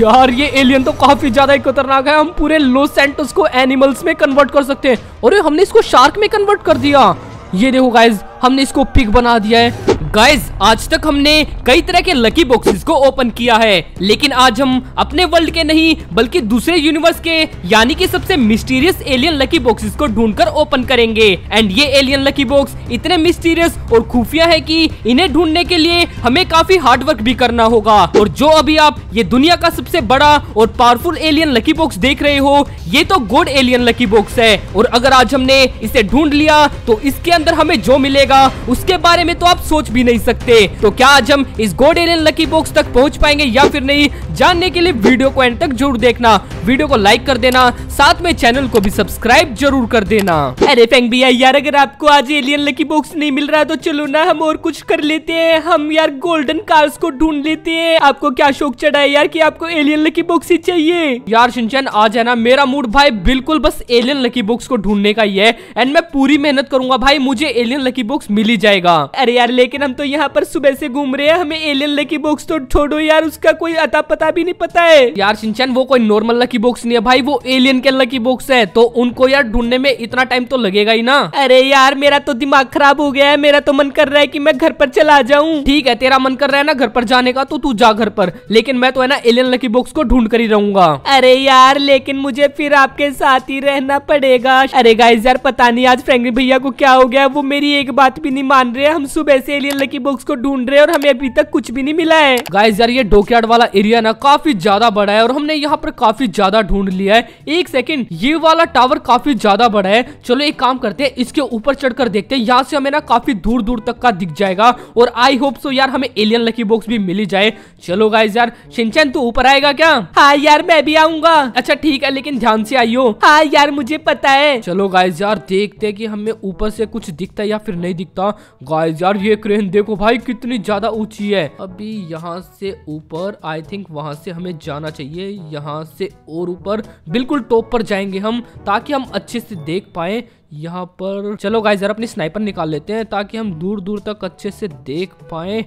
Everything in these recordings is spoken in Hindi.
यार ये एलियन तो काफी ज्यादा ही खतरनाक है हम पूरे लो सेंटोस को एनिमल्स में कन्वर्ट कर सकते हैं और हमने इसको शार्क में कन्वर्ट कर दिया ये देखो गाइज हमने इसको पिक बना दिया है गाइस आज तक हमने कई तरह के लकी बॉक्सेस को ओपन किया है लेकिन आज हम अपने वर्ल्ड के नहीं बल्कि दूसरे यूनिवर्स के यानी कि सबसे मिस्टीरियस एलियन लकी बॉक्सेस को ढूंढकर ओपन करेंगे एंड ये एलियन लकी बॉक्स इतने मिस्टीरियस और खुफिया है कि इन्हें ढूंढने के लिए हमें काफी हार्ड वर्क भी करना होगा और जो अभी आप ये दुनिया का सबसे बड़ा और पावरफुल एलियन लकी बॉक्स देख रहे हो ये तो गोड एलियन लकी बॉक्स है और अगर आज हमने इसे ढूंढ लिया तो इसके अंदर हमें जो मिलेगा उसके बारे में तो आप सोच भी ही नहीं सकते तो क्या आज हम इस गोड एलियन लकी बॉक्स तक पहुँच पाएंगे या फिर नहीं जानने के लिए वीडियो को एंड तक जरूर देखना वीडियो को लाइक कर देना साथ में चैनल को भी सब्सक्राइब जरूर कर देना अरे फेंग भैया यार अगर आपको आज एलियन लकी बॉक्स नहीं मिल रहा है तो चलो ना हम और कुछ कर लेते हैं हम यार गोल्डन कार्स को ढूंढ लेते हैं आपको क्या शौक चढ़ा है यार कि आपको एलियन लकी बॉक्स ही चाहिए यार सिंचन आज है ना मेरा मूड भाई बिल्कुल बस एलियन लकी बॉक्स को ढूंढने का ही है एंड मैं पूरी मेहनत करूंगा भाई मुझे एलियन लकी बॉक्स मिल ही जाएगा अरे यार लेकिन हम तो यहाँ पर सुबह से घूम रहे हैं हमें एलियन लकी बॉक्स तो छोड़ो यार उसका कोई अता पता भी नहीं पता है यार सिंचन वो कोई नॉर्मल लकी बॉक्स नहीं है भाई वो एलियन के लकी बॉक्स है तो उनको यार ढूंढने में इतना टाइम तो लगेगा ही ना अरे यार मेरा तो दिमाग खराब हो गया है मेरा तो मन कर रहा है की मैं घर पर चला जाऊँ ठीक है तेरा मन कर रहा है ना घर पर जाने का तो तू जा घर पर लेकिन मैं तो है ना एलियन लकी बॉक्स को ढूंढ कर ही रहूंगा अरे यार लेकिन मुझे फिर आपके साथ ही रहना पड़ेगा अरे गाइज यार पता नहीं आज फ्रेंकलिन भैया को क्या हो गया वो मेरी एक बात भी नहीं मान रहे हम सुबह से एलियन मिलने की बुक्स को ढूंढ रहे हैं और हमें अभी तक कुछ भी नहीं मिला है गाइज यार ये डोकयार्ड वाला एरिया ना काफी ज्यादा बड़ा है और हमने यहाँ पर काफी ज्यादा ढूंढ लिया है एक सेकंड ये वाला टावर काफी ज्यादा बड़ा है चलो एक काम करते हैं इसके ऊपर चढ़कर देखते हैं यहाँ से हमें ना काफी दूर दूर तक का दिख जाएगा और आई होप सो यार हमें एलियन लकी बॉक्स भी मिली जाए चलो गाइज यार सिंचन तू ऊपर आएगा क्या हाँ यार मैं भी आऊंगा अच्छा ठीक है लेकिन ध्यान से आइयो हाँ यार मुझे पता है चलो गाइज यार देखते हैं कि हमें ऊपर से कुछ दिखता है या फिर नहीं दिखता गाइज यार ये क्रेन लेकिन देखो भाई कितनी ज्यादा ऊंची है अभी यहाँ से ऊपर आई थिंक वहां से हमें जाना चाहिए यहाँ से और ऊपर बिल्कुल टॉप पर जाएंगे हम ताकि हम अच्छे से देख पाए यहाँ पर चलो गाइस जरा अपनी स्नाइपर निकाल लेते हैं ताकि हम दूर दूर तक अच्छे से देख पाए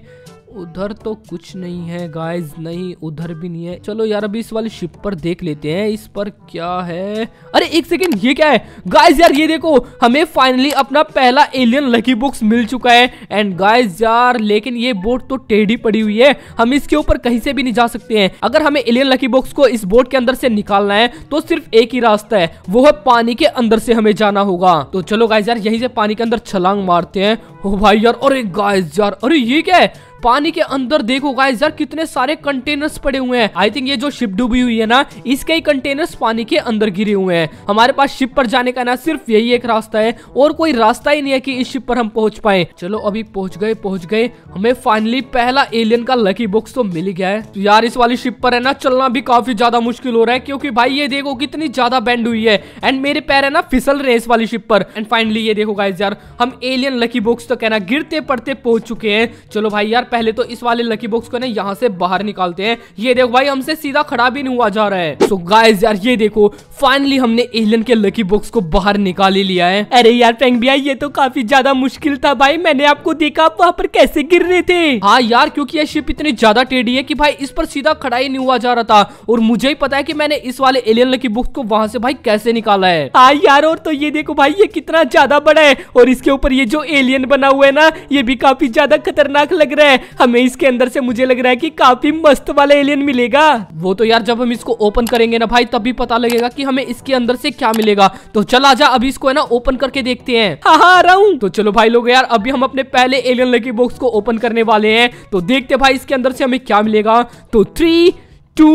उधर तो कुछ नहीं है गाइस नहीं उधर भी नहीं है चलो यार अभी इस वाले शिप पर देख लेते हैं इस पर क्या है अरे एक सेकेंड ये क्या है गाइस यार ये देखो हमें फाइनली अपना पहला एलियन लकी बुक्स मिल चुका है एंड गाइस यार लेकिन ये बोट तो टेढ़ी पड़ी हुई है हम इसके ऊपर कहीं से भी नहीं जा सकते हैं अगर हमें एलियन लकी बुक्स को इस बोट के अंदर से निकालना है तो सिर्फ एक ही रास्ता है वो है पानी के अंदर से हमें जाना होगा तो चलो गाइस यार यही से पानी के अंदर छलांग मारते हैं ओ भाई यार अरे गाय यार अरे ये क्या है पानी के अंदर देखो गाइस यार कितने सारे कंटेनर्स पड़े हुए हैं आई थिंक ये जो शिप डूबी हुई है ना इसके ही कंटेनर्स पानी के अंदर गिरे हुए हैं हमारे पास शिप पर जाने का ना सिर्फ यही एक रास्ता है और कोई रास्ता ही नहीं है कि इस शिप पर हम पहुंच पाए चलो अभी पहुंच गए पहुंच गए हमें फाइनली पहला एलियन का लकी बॉक्स तो मिल गया है तो यार इस वाली शिप पर है ना चलना भी काफी ज्यादा मुश्किल हो रहा है क्योंकि भाई ये देखो कितनी ज्यादा बैंड हुई है एंड मेरे पैर है ना फिसल रहे इस वाली शिप पर एंड फाइनली ये देखो गाइज यार हम एलियन लकी बॉक्स तो कहना गिरते पड़ते पहुंच चुके हैं चलो भाई यार पहले तो इस वाले लकी बॉक्स को ना यहाँ से बाहर निकालते हैं ये देखो भाई हमसे सीधा खड़ा भी नहीं हुआ जा रहा है सो so गाइस यार ये देखो फाइनली हमने एलियन के लकी बॉक्स को बाहर निकाल ही लिया है अरे यार फ्रेंक भैया ये तो काफी ज्यादा मुश्किल था भाई मैंने आपको देखा आप वहाँ पर कैसे गिर रहे थे हाँ यार क्योंकि ये शिप इतनी ज्यादा टेढ़ी है की भाई इस पर सीधा खड़ा ही नहीं हुआ जा रहा था और मुझे ही पता है की मैंने इस वाले एलियन लकी बुक्स को वहाँ से भाई कैसे निकाला है हाँ यार और तो ये देखो भाई ये कितना ज्यादा बड़ा है और इसके ऊपर ये जो एलियन बना हुआ है ना ये भी काफी ज्यादा खतरनाक लग रहा है हमें इसके अंदर से मुझे लग रहा है कि काफी मस्त वाला एलियन मिलेगा वो तो यार जब हम इसको ओपन करेंगे ना भाई तभी पता लगेगा कि हमें इसके अंदर से क्या मिलेगा तो चल आजा अभी इसको है ना ओपन करके देखते हैं हाँ हाँ रहा तो चलो भाई लोग यार अभी हम अपने पहले एलियन लकी बॉक्स को ओपन करने वाले है तो देखते भाई इसके अंदर से हमें क्या मिलेगा तो थ्री टू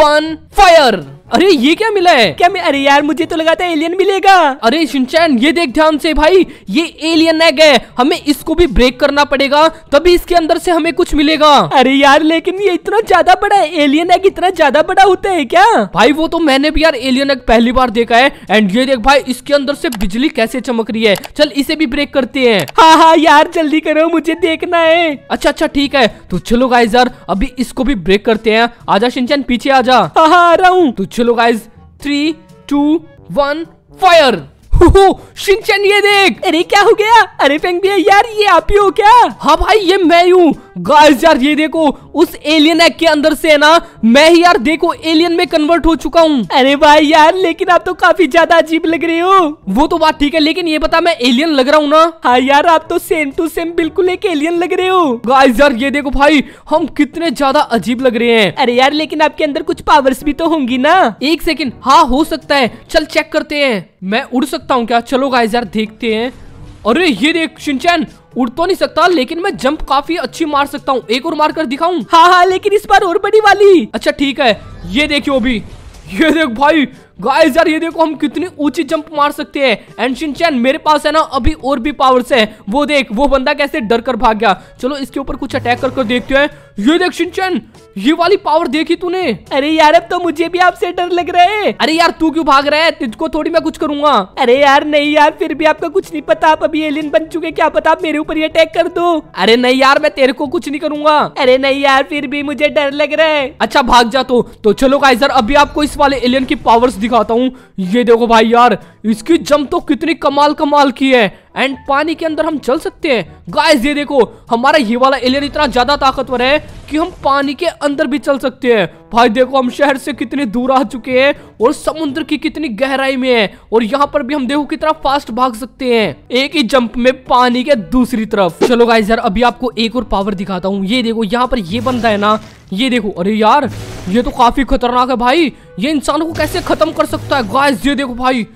वन फायर अरे ये क्या मिला है क्या मैं अरे यार मुझे तो लगा था एलियन मिलेगा अरे सुनचैन ये देख ध्यान से भाई ये एलियन एग है हमें इसको भी ब्रेक करना पड़ेगा तभी इसके अंदर से हमें कुछ मिलेगा अरे यार लेकिन ये इतना ज्यादा बड़ा है एलियन एग इतना ज्यादा बड़ा होता है क्या भाई वो तो मैंने भी यार एलियन एग पहली बार देखा है एंड ये देख भाई इसके अंदर से बिजली कैसे चमक रही है चल इसे भी ब्रेक करते हैं हाँ हाँ यार जल्दी करो मुझे देखना है अच्छा अच्छा ठीक है तो चलो गाई अभी इसको भी ब्रेक करते हैं आजा सिंचन पीछे आजा हाँ हाँ आ रहा हूँ तो चलो guys three two one fire ये देख अरे क्या हो गया अरे फेंक दिया यार ये आप ही हो क्या हाँ भाई ये मैं हूँ गाइस यार ये देखो उस एलियन एग के अंदर से है ना मैं ही यार देखो एलियन में कन्वर्ट हो चुका हूँ अरे भाई यार लेकिन आप तो काफी ज्यादा अजीब लग रहे हो वो तो बात ठीक है लेकिन ये बता मैं एलियन लग रहा हूँ ना हाँ यार आप तो सेम टू सेम बिल्कुल एक एलियन लग रहे हो गाइस यार ये देखो भाई हम कितने ज्यादा अजीब लग रहे हैं अरे यार लेकिन आपके अंदर कुछ पावर्स भी तो होंगी ना एक सेकेंड हाँ हो सकता है चल चेक करते हैं मैं उड़ सकता हूँ क्या चलो गाइस यार देखते हैं अरे ये देख सिंचन उड़ तो नहीं सकता लेकिन मैं जंप काफी अच्छी मार सकता हूँ एक और मार कर दिखाऊँ हाँ हाँ लेकिन इस बार और बड़ी वाली अच्छा ठीक है ये देखियो अभी ये देख भाई गाइस यार ये देखो हम कितनी ऊंची जंप मार सकते हैं एंशिन चैन मेरे पास है ना अभी और भी पावर्स है वो देख वो बंदा कैसे डर कर भाग गया चलो इसके ऊपर कुछ अटैक कर, कर देखते हैं ये देख सिंचन ये वाली पावर देखी तूने अरे यार अब तो मुझे भी आपसे डर लग रहा है अरे यार तू क्यों भाग रहा है तुझको थोड़ी मैं कुछ करूंगा अरे यार नहीं यार फिर भी आपका कुछ नहीं पता आप अभी एलियन बन चुके क्या पता आप मेरे ऊपर अटैक कर दो अरे नहीं यार मैं तेरे को कुछ नहीं करूंगा अरे नहीं यार फिर भी मुझे डर लग रहा है अच्छा भाग जा तो, तो चलो सर अभी आपको इस वाले एलियन की पावर दिखाता हूँ ये देखो भाई यार इसकी जम तो कितनी कमाल कमाल की है एंड पानी के अंदर हम चल सकते हैं गाइस ये देखो हमारा ये वाला एलियन इतना ज्यादा ताकतवर है कि हम पानी के अंदर भी चल सकते हैं भाई देखो हम शहर से कितने दूर आ चुके हैं और समुद्र की कितनी गहराई में है और यहाँ पर भी हम देखो कितना फास्ट भाग सकते हैं एक ही जंप में पानी के दूसरी तरफ चलो गाइस यार अभी आपको एक और पावर दिखाता हूँ ये देखो यहाँ पर ये बंदा है ना ये देखो अरे यार ये तो काफी खतरनाक है भाई ये इंसानों को कैसे खत्म कर सकता है गाइस ये देखो भाई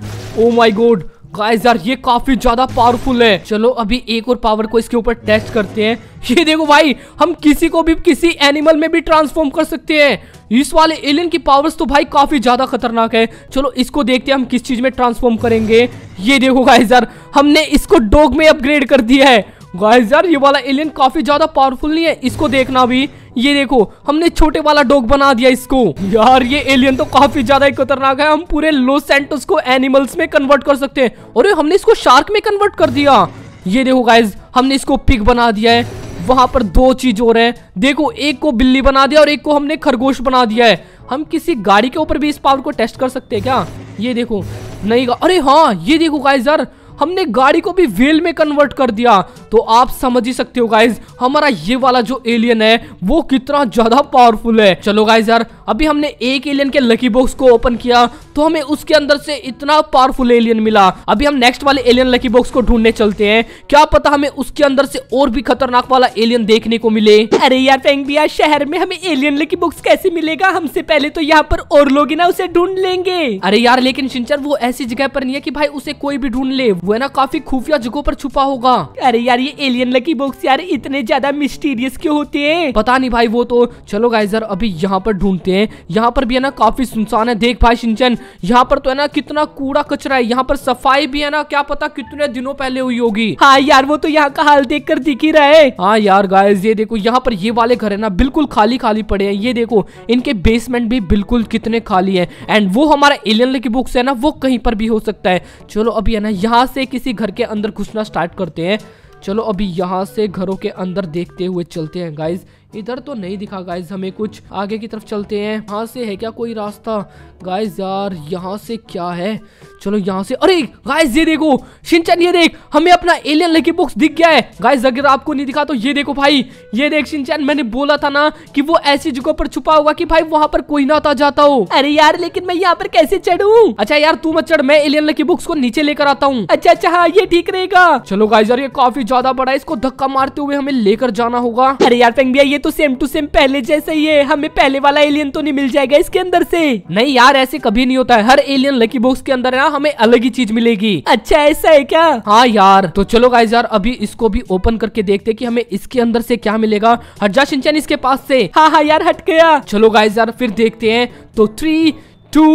ओ माई गॉड गाइस यार ये काफी ज्यादा पावरफुल है चलो अभी एक और पावर को इसके ऊपर टेस्ट करते हैं ये देखो भाई हम किसी को भी किसी एनिमल में भी ट्रांसफॉर्म कर सकते हैं इस वाले एलियन की पावर्स तो भाई काफी ज्यादा खतरनाक है चलो इसको देखते हैं हम किस चीज में ट्रांसफॉर्म करेंगे ये देखो गाइस यार हमने इसको डॉग में अपग्रेड कर दिया है गाइस यार ये वाला एलियन काफी ज्यादा पावरफुल नहीं है इसको देखना भी ये देखो हमने छोटे वाला डॉग बना दिया इसको यार ये एलियन तो काफी ज्यादा ही खतरनाक है हम पूरे लो सेंटोस को एनिमल्स में कन्वर्ट कर सकते हैं और हमने इसको शार्क में कन्वर्ट कर दिया ये देखो गाइज हमने इसको पिक बना दिया है वहां पर दो चीज और है देखो एक को बिल्ली बना दिया और एक को हमने खरगोश बना दिया है हम किसी गाड़ी के ऊपर भी इस पावर को टेस्ट कर सकते हैं क्या ये देखो नहीं अरे हाँ ये देखो गाइज यार हमने गाड़ी को भी वेल में कन्वर्ट कर दिया तो आप समझ ही सकते हो गाइज हमारा ये वाला जो एलियन है वो कितना ज्यादा पावरफुल है चलो गाइज यार अभी हमने एक एलियन के लकी बॉक्स को ओपन किया तो हमें उसके अंदर से इतना पावरफुल एलियन मिला अभी हम नेक्स्ट वाले एलियन लकी बॉक्स को ढूंढने चलते हैं क्या पता हमें उसके अंदर से और भी खतरनाक वाला एलियन देखने को मिले अरे यार फेंग शहर में हमें एलियन लकी बॉक्स कैसे मिलेगा हमसे पहले तो यहाँ पर और लोग ना उसे ढूंढ लेंगे अरे यार लेकिन शिंचर वो ऐसी जगह पर नहीं है की भाई उसे कोई भी ढूंढ ले वो है ना काफी खुफिया जगहों पर छुपा होगा अरे यार ये एलियन लकी बॉक्स यार इतने ज्यादा मिस्टीरियस क्यों होते हैं पता नहीं भाई वो तो चलो गाइजर अभी यहाँ पर ढूंढते हैं हैं यहाँ पर भी है ना काफी सुनसान है देख भाई सिंचन यहाँ पर तो है ना कितना कूड़ा कचरा है यहाँ पर सफाई भी है ना क्या पता कितने दिनों पहले हुई होगी हाँ यार वो तो यहाँ का हाल देख कर दिख ही रहा है हाँ यार गाइज ये देखो यहाँ पर ये वाले घर है ना बिल्कुल खाली खाली पड़े हैं ये देखो इनके बेसमेंट भी बिल्कुल कितने खाली है एंड वो हमारा एलियन की बुक्स है ना वो कहीं पर भी हो सकता है चलो अभी है ना यहाँ से किसी घर के अंदर घुसना स्टार्ट करते हैं चलो अभी यहाँ से घरों के अंदर देखते हुए चलते हैं गाइज इधर तो नहीं दिखा गाइज हमें कुछ आगे की तरफ चलते हैं यहाँ से है क्या कोई रास्ता गाइज यार यहाँ से क्या है चलो यहाँ से अरे गाइज ये देखो सिंचन ये देख हमें अपना एलियन लकी बुक्स दिख गया है गाइज अगर आपको नहीं दिखा तो ये देखो भाई ये देख सिंचन मैंने बोला था ना कि वो ऐसी जगह पर छुपा होगा कि भाई वहाँ पर कोई ना आता जाता हो अरे यार लेकिन मैं यहाँ पर कैसे चढ़ू अच्छा यार तू मत चढ़ मैं एलियन लकी बुक्स को नीचे लेकर आता हूँ अच्छा अच्छा हाँ ये ठीक रहेगा चलो गाइज यार ये काफी ज्यादा बड़ा है इसको धक्का मारते हुए हमें लेकर जाना होगा अरे यार भैया ये तो सेम टू सेम पहले जैसा ही है हमें पहले वाला एलियन तो नहीं मिल जाएगा इसके अंदर से नहीं यार ऐसे कभी नहीं होता है हर एलियन लकी बॉक्स के अंदर ना हमें अलग ही चीज मिलेगी अच्छा ऐसा है क्या हाँ यार तो चलो गाइज यार अभी इसको भी ओपन करके देखते कि हमें इसके अंदर से क्या मिलेगा हट जा सिंचन इसके पास से हाँ हाँ यार हट गया चलो गाइज यार फिर देखते हैं तो थ्री टू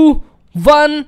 वन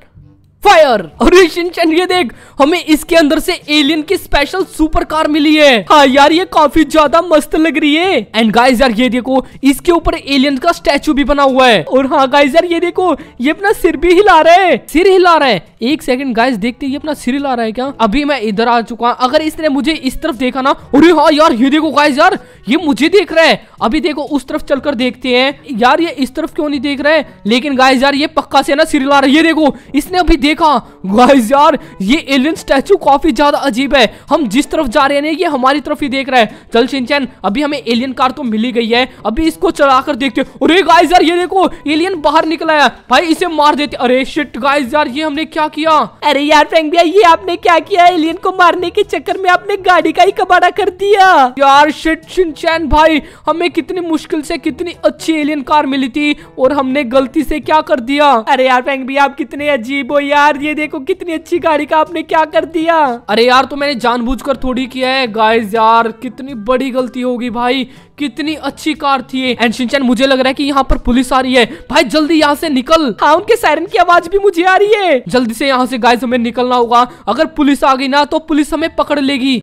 फायर और शिनचैन ये देख हमें इसके अंदर से एलियन की स्पेशल सुपर कार मिली है हाँ यार ये काफी ज्यादा मस्त लग रही है एंड गाइस यार ये देखो इसके ऊपर एलियन का स्टेचू भी बना हुआ है और हाँ गाइस यार ये देखो ये अपना सिर भी हिला रहा है सिर हिला रहा है एक सेकंड गाइस देखते ये अपना सिर हिला रहा है क्या अभी मैं इधर आ चुका हूँ अगर इसने मुझे इस तरफ देखा ना और हाँ यार ये देखो गाइस यार ये मुझे देख रहा है अभी देखो उस तरफ चलकर देखते हैं यार ये इस तरफ क्यों नहीं देख रहा है लेकिन गाइस यार ये पक्का से ना सिर हिला रहा है ये देखो इसने अभी देख देखा गाइस यार ये एलियन स्टैचू काफी ज्यादा अजीब है हम जिस तरफ जा रहे हैं ये हमारी तरफ ही देख रहा है चल सिंचन अभी हमें एलियन कार तो मिली गई है अभी इसको चलाकर देखते अरे गाइस यार ये देखो एलियन बाहर निकला है भाई इसे मार देते अरे शिट गाइस यार ये हमने क्या किया अरे यार फ्रैंक भैया ये आपने क्या किया एलियन को मारने के चक्कर में आपने गाड़ी का ही कबाड़ा कर दिया यार शिट सिंचन भाई हमें कितनी मुश्किल से कितनी अच्छी एलियन कार मिली थी और हमने गलती से क्या कर दिया अरे यार फ्रैंक भैया आप कितने अजीब हो यार यार ये देखो कितनी अच्छी गाड़ी का आपने क्या कर दिया अरे यार तो मैंने जानबूझकर थोड़ी किया है गाइस यार कितनी बड़ी गलती होगी भाई कितनी अच्छी कार थी एंड मुझे लग रहा है कि यहाँ पर पुलिस आ रही है भाई जल्दी यहाँ से निकल हाँ उनके सायरन की आवाज भी मुझे आ रही है जल्दी से यहाँ से गाइस हमें निकलना होगा अगर पुलिस आ गई ना तो पुलिस हमें पकड़ लेगी